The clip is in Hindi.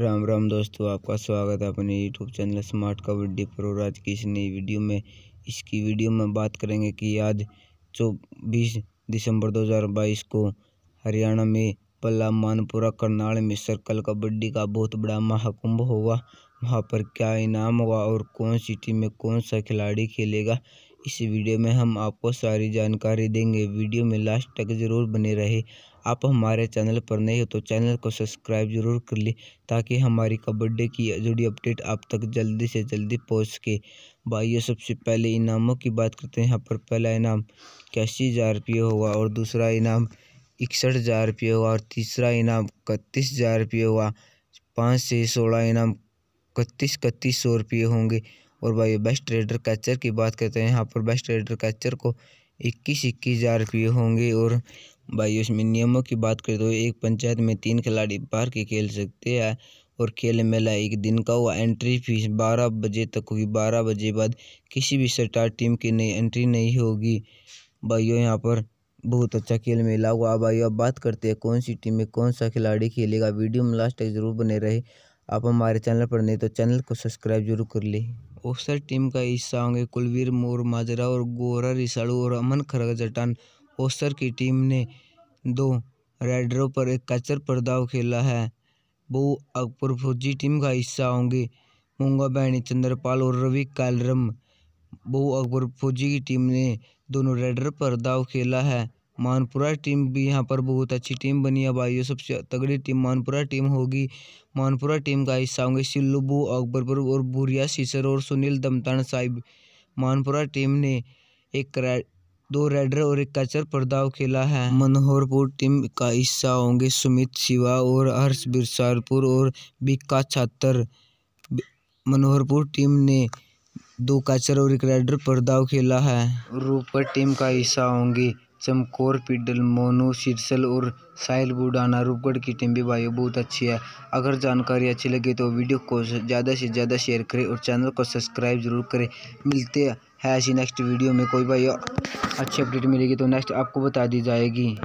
राम राम दोस्तों आपका स्वागत है अपने YouTube channel smart kabaddi pro Raj की इस नई वीडियो में इसकी वीडियो में बात करेंगे कि आज चौबीस दिसंबर 2022 को हरियाणा में पल्ला मानपुरा करनाल में सर्कल कबड्डी का बहुत बड़ा महाकुंभ होगा वहाँ पर क्या इनाम होगा और कौन सी टीम में कौन सा खिलाड़ी खेलेगा इस वीडियो में हम आपको सारी जानकारी देंगे वीडियो में लास्ट तक ज़रूर बने रहे आप हमारे चैनल पर नए हो तो चैनल को सब्सक्राइब जरूर कर लें ताकि हमारी कबड्डी की जुड़ी अपडेट आप तक जल्दी से जल्दी पहुँच सके भाइयों सबसे पहले इनामों की बात करते हैं यहाँ पर पहला इनाम इक्यासी हज़ार रुपये होगा और दूसरा इनाम इकसठ हज़ार रुपये होगा और तीसरा इनाम इकतीस हज़ार रुपये होगा पाँच से सोलह इनाम इकतीस इकतीस सौ रुपये होंगे और भाई बेस्ट ट्रेडर कैचर की बात करते हैं यहाँ पर बेस्ट ट्रेडर कैचर को इक्कीस इक्कीस हज़ार रुपये होंगे और भाई उसमें नियमों की बात करें तो एक पंचायत में तीन खिलाड़ी बाहर के खेल सकते हैं और खेल मेला एक दिन का हुआ एंट्री फीस बारह बजे तक होगी बारह बजे बाद किसी भी स्टार टीम की नई एंट्री नहीं होगी भाइयों यहाँ पर बहुत अच्छा खेल मेला हुआ भाई अब बात करते हैं कौन सी टीम में कौन सा खिलाड़ी खेलेगा वीडियो में लास्ट तक जरूर बने रहे आप हमारे चैनल पर नहीं तो चैनल को सब्सक्राइब जरूर कर लें ऑफिसर टीम का हिस्सा होंगे कुलवीर मोर माजरा और गोरा रिसाड़ू और अमन खरग जटान ऑफिसर की टीम ने दो राइडरों पर एक कचर दाव खेला है वो अकबर फौजी टीम का हिस्सा होंगे मूंगा बहनी चंद्रपाल और रवि कालरम वो अकबर फौजी की टीम ने दोनों रेडर पर दाव खेला है मानपुरा टीम भी यहाँ पर बहुत अच्छी टीम बनी है भाइयों सबसे तगड़ी टीम मानपुरा टीम होगी मानपुरा टीम का हिस्सा होंगे सिल्लुबू अकबरपुर और भूरिया सीसर और सुनील दमतान साहिब मानपुरा टीम ने एक रेड दो रेडर और एक कचर पर्दाव खेला है मनोहरपुर टीम का हिस्सा होंगे सुमित शिवा और हर्ष बिरसारपुर और बिक्का छात्र मनोहरपुर टीम ने दो कैचर और एक रेडर पर्दाव खेला है रूपर टीम का हिस्सा होंगी चमकोर पिडल मोनू सिरसल और साहिल बुडाना रूपगढ़ की टीम भी भाई बहुत अच्छी है अगर जानकारी अच्छी लगी तो वीडियो को ज़्यादा से ज़्यादा शेयर करें और चैनल को सब्सक्राइब जरूर करें मिलते हैं ऐसी नेक्स्ट वीडियो में कोई भाई अच्छी अपडेट मिलेगी तो नेक्स्ट आपको बता दी जाएगी